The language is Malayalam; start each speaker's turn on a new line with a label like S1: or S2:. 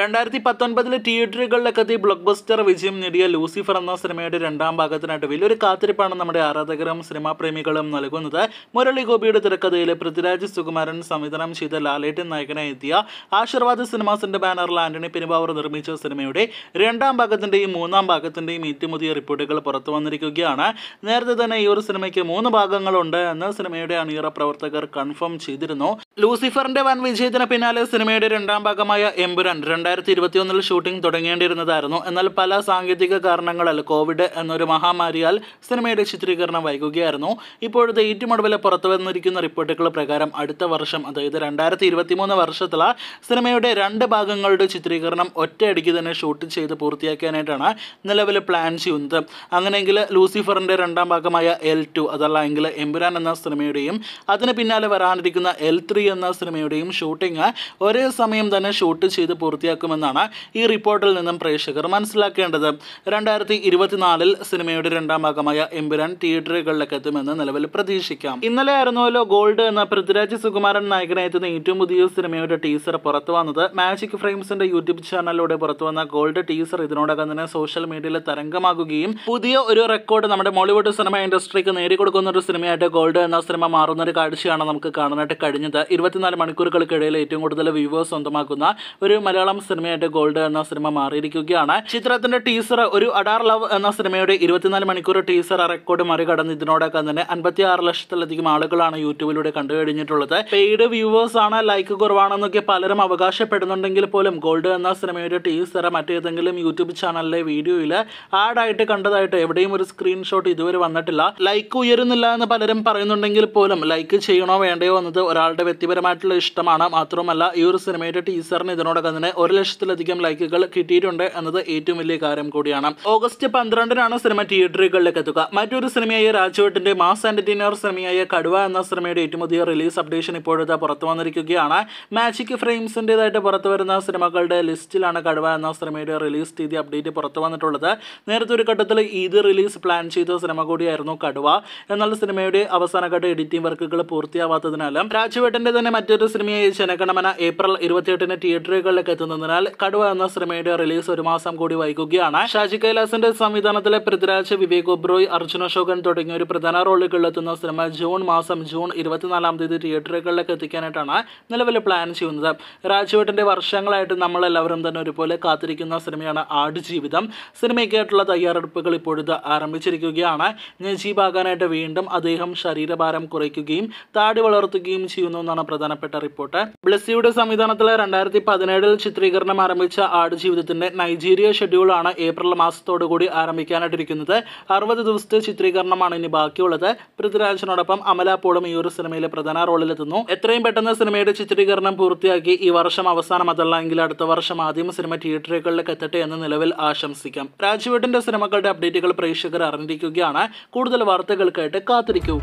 S1: രണ്ടായിരത്തി പത്തൊൻപതിൽ തിയേറ്ററുകളിലൊക്കെ ബ്ലോക്ക് ബസ്റ്റർ വിജയം നേടിയ ലൂസിഫർ എന്ന സിനിമയുടെ രണ്ടാം ഭാഗത്തിനായിട്ട് വലിയൊരു കാത്തിരിപ്പാണ് നമ്മുടെ ആരാധകരും സിനിമാപ്രേമികളും നൽകുന്നത് മുരളി ഗോപിയുടെ തിരക്കഥയിൽ പൃഥ്വിരാജ് സുകുമാരൻ സംവിധാനം ചെയ്ത ലാലേട്ടൻ നായകനായി എത്തിയ ആശീർവാദ് സിനിമാസിന്റെ ബാനറിൽ ആന്റണി പെരുമ്പാവർ നിർമ്മിച്ച സിനിമയുടെ രണ്ടാം ഭാഗത്തിന്റെയും മൂന്നാം ഭാഗത്തിന്റെയും ഏറ്റുമുതിയ റിപ്പോർട്ടുകൾ പുറത്തു വന്നിരിക്കുകയാണ് നേരത്തെ തന്നെ ഈ ഒരു സിനിമയ്ക്ക് മൂന്ന് ഭാഗങ്ങളുണ്ട് എന്ന് സിനിമയുടെ അണിയറ പ്രവർത്തകർ കൺഫേം ചെയ്തിരുന്നു ലൂസിഫറിന്റെ വൻ വിജയത്തിന് പിന്നാലെ സിനിമയുടെ രണ്ടാം ഭാഗമായ എമ്പുരാൻ രണ്ടായിരത്തി ഇരുപത്തിയൊന്നിൽ ഷൂട്ടിംഗ് തുടങ്ങേണ്ടിയിരുന്നതായിരുന്നു എന്നാൽ പല സാങ്കേതിക കാരണങ്ങളാൽ കോവിഡ് എന്നൊരു മഹാമാരിയാൽ സിനിമയുടെ ചിത്രീകരണം വൈകുകയായിരുന്നു ഇപ്പോഴത്തെ ഈറ്റുമടുവിൽ പുറത്തു വന്നിരിക്കുന്ന റിപ്പോർട്ടുകൾ പ്രകാരം അടുത്ത വർഷം അതായത് രണ്ടായിരത്തി ഇരുപത്തിമൂന്ന് വർഷത്തിലെ സിനിമയുടെ രണ്ട് ഭാഗങ്ങളുടെ ചിത്രീകരണം ഒറ്റയടിക്ക് തന്നെ ഷൂട്ട് ചെയ്ത് പൂർത്തിയാക്കാനായിട്ടാണ് നിലവിൽ പ്ലാൻ ചെയ്യുന്നത് അങ്ങനെയെങ്കിൽ ലൂസിഫറിൻ്റെ രണ്ടാം ഭാഗമായ എൽ ടു അതല്ല എങ്കിൽ എമ്പുരാൻ എന്ന സിനിമയുടെയും അതിന് പിന്നാലെ വരാനിരിക്കുന്ന എൽ ത്രീ എന്ന സിനിമയുടെയും ഷൂട്ടിംഗ് ഒരേ സമയം തന്നെ ഷൂട്ട് ചെയ്ത് പൂർത്തിയാക്കും പൂർത്തിയാക്കുമെന്നാണ് ഈ റിപ്പോർട്ടിൽ നിന്നും പ്രേക്ഷകർ മനസ്സിലാക്കേണ്ടത് രണ്ടായിരത്തി ഇരുപത്തിനാലിൽ സിനിമയുടെ രണ്ടാം ഭാഗമായ എമ്പുരാൻ തിയേറ്ററുകളിലേക്ക് എത്തുമെന്ന് നിലവിൽ പ്രതീക്ഷിക്കാം ഇന്നലെ ആയിരുന്നുവല്ലോ ഗോൾഡ് എന്ന പൃഥ്വിരാജ് സുകുമാരൻ നായകനായി എത്തുന്ന ഏറ്റവും പുതിയ സിനിമയുടെ ടീസർ പുറത്തു വന്നത് മാജിക് ഫ്രെയിംസിന്റെ യൂട്യൂബ് ചാനലിലൂടെ പുറത്തു വന്ന ഗോൾഡ് ടീസർ ഇതിനോടകം തന്നെ സോഷ്യൽ മീഡിയയിൽ തരംഗമാകുകയും പുതിയ ഒരു റെക്കോർഡ് നമ്മുടെ മോളിവുഡ് സിനിമ ഇൻഡസ്ട്രിക്ക് നേടിക്കൊടുക്കുന്ന ഒരു സിനിമയായിട്ട് ഗോൾഡ് എന്ന സിനിമ മാറുന്ന ഒരു കാഴ്ചയാണ് നമുക്ക് കാണാനായിട്ട് കഴിഞ്ഞത് ഇരുപത്തിനാല് മണിക്കൂറുകൾക്കിടയിൽ ഏറ്റവും കൂടുതൽ വ്യൂവേഴ്സ് സ്വന്തമാക്കുന്ന ഒരു മലയാളം സിനിമയായിട്ട് ഗോൾഡ് എന്ന സിനിമ മാറിയിരിക്കുകയാണ് ചിത്രത്തിന്റെ ടീസർ ഒരു അഡാർ ലവ് എന്ന സിനിമയുടെ ഇരുപത്തിനാല് മണിക്കൂർ ടീസർ റെക്കോർഡ് മറികടന്ന് ഇതിനോടൊക്കെ തന്നെ അൻപത്തി ആറ് ലക്ഷത്തിലധികം ആളുകളാണ് യൂട്യൂബിലൂടെ കണ്ടു കഴിഞ്ഞിട്ടുള്ളത് പെയ്ഡ് വ്യൂവേഴ്സ് ആണ് ലൈക്ക് കുറവാണെന്നൊക്കെ പലരും അവകാശപ്പെടുന്നുണ്ടെങ്കിൽ പോലും ഗോൾഡ് എന്ന സിനിമയുടെ ടീസർ മറ്റേതെങ്കിലും യൂട്യൂബ് ചാനലിലെ വീഡിയോയിൽ ആഡായിട്ട് കണ്ടതായിട്ട് എവിടെയും ഒരു സ്ക്രീൻഷോട്ട് ഇതുവരെ വന്നിട്ടില്ല ലൈക്ക് ഉയരുന്നില്ല എന്ന് പലരും പറയുന്നുണ്ടെങ്കിൽ പോലും ലൈക്ക് ചെയ്യണോ വേണ്ടയോ എന്നത് ഒരാളുടെ വ്യക്തിപരമായിട്ടുള്ള ഇഷ്ടമാണ് മാത്രമല്ല ഈ ഒരു സിനിമയുടെ ടീസറിന് ഇതിനോടൊക്കെ തന്നെ ഒരു ലക്ഷത്തിലധികം ലൈക്കുകൾ കിട്ടിയിട്ടുണ്ട് എന്നത് ഏറ്റവും വലിയ കാര്യം കൂടിയാണ് ഓഗസ്റ്റ് പന്ത്രണ്ടിനാണ് സിനിമ തിയേറ്ററുകളിലേക്ക് എത്തുക മറ്റൊരു സിനിമയായ രാജുവേട്ടിന്റെ മാസ് എന്റർടൈനർ സിനിമയായ കടുവ എന്ന സിനിമയുടെ ഏറ്റവും പുതിയ റിലീസ് അപ്ഡേഷൻ ഇപ്പോഴത്തെ പുറത്തു വന്നിരിക്കുകയാണ് മാജിക് ഫ്രെയിംസിൻ്റെതായിട്ട് പുറത്തു വരുന്ന സിനിമകളുടെ ലിസ്റ്റിലാണ് കടുവ എന്ന സിനിമയുടെ റിലീസ് തീയതി അപ്ഡേറ്റ് പുറത്തു വന്നിട്ടുള്ളത് നേരത്തെ ഒരു ഘട്ടത്തിൽ ഈദ് റിലീസ് പ്ലാൻ ചെയ്ത സിനിമ കൂടിയായിരുന്നു കടുവ എന്നാൽ സിനിമയുടെ അവസാനഘട്ട എഡിറ്റിംഗ് വർക്കുകൾ പൂർത്തിയാവാത്തതിനാലും രാജുവേട്ടൻ്റെ തന്നെ മറ്റൊരു സിനിമയായ ജനഗണമന ഏപ്രിൽ ഇരുപത്തിയെട്ടിന് തിയേറ്ററുകളിലേക്ക് എത്തുന്നതിന് എന്നതിനാൽ കടുവ എന്ന സിനിമയുടെ റിലീസ് ഒരു മാസം കൂടി വൈകുകയാണ് ഷാജി കൈലാസിന്റെ സംവിധാനത്തിലെ പൃഥ്വിരാജ് വിവേക് ഒബ്രോയ് അർജുന അശോകൻ തുടങ്ങിയ ഒരു പ്രധാന എത്തുന്ന സിനിമ ജൂൺ മാസം ജൂൺ ഇരുപത്തിനാലാം തീയതി തിയേറ്ററുകളിലേക്ക് എത്തിക്കാനായിട്ടാണ് നിലവിൽ പ്ലാൻ ചെയ്യുന്നത് രാജുവേട്ടൻ്റെ വർഷങ്ങളായിട്ട് നമ്മൾ എല്ലാവരും തന്നെ ഒരുപോലെ കാത്തിരിക്കുന്ന സിനിമയാണ് ആടുജീവിതം സിനിമയ്ക്കായിട്ടുള്ള തയ്യാറെടുപ്പുകൾ ഇപ്പോഴത്തെ ആരംഭിച്ചിരിക്കുകയാണ് നജീബാകാനായിട്ട് വീണ്ടും അദ്ദേഹം ശരീരഭാരം കുറയ്ക്കുകയും താടി വളർത്തുകയും ചെയ്യുന്നു എന്നാണ് പ്രധാനപ്പെട്ട റിപ്പോർട്ട് ബ്ലസ്സിയുടെ സംവിധാനത്തിലെ രണ്ടായിരത്തി പതിനേഴിൽ ചിത്രീകരണം ആരംഭിച്ച ആടുജീവിതത്തിൻ്റെ നൈജീരിയ ഷെഡ്യൂളാണ് ഏപ്രിൽ മാസത്തോടുകൂടി ആരംഭിക്കാനായിട്ടിരിക്കുന്നത് അറുപത് ദിവസത്തെ ചിത്രീകരണമാണ് ഇനി ബാക്കിയുള്ളത് പൃഥ്വിരാജിനോടൊപ്പം അമല പോളും ഈ ഒരു സിനിമയിലെ പ്രധാന റോളിലെത്തുന്നു എത്രയും പെട്ടെന്ന് സിനിമയുടെ ചിത്രീകരണം പൂർത്തിയാക്കി ഈ വർഷം അവസാനം അതല്ല എങ്കിൽ അടുത്ത വർഷം ആദ്യം സിനിമ തിയേറ്ററുകളിലേക്ക് എത്തട്ടെ എന്ന് നിലവിൽ ആശംസിക്കാം രാജുവേട്ടിൻ്റെ സിനിമകളുടെ അപ്ഡേറ്റുകൾ പ്രേക്ഷകർ അറിഞ്ഞിരിക്കുകയാണ് കൂടുതൽ വാർത്തകൾക്കായിട്ട് കാത്തിരിക്കൂ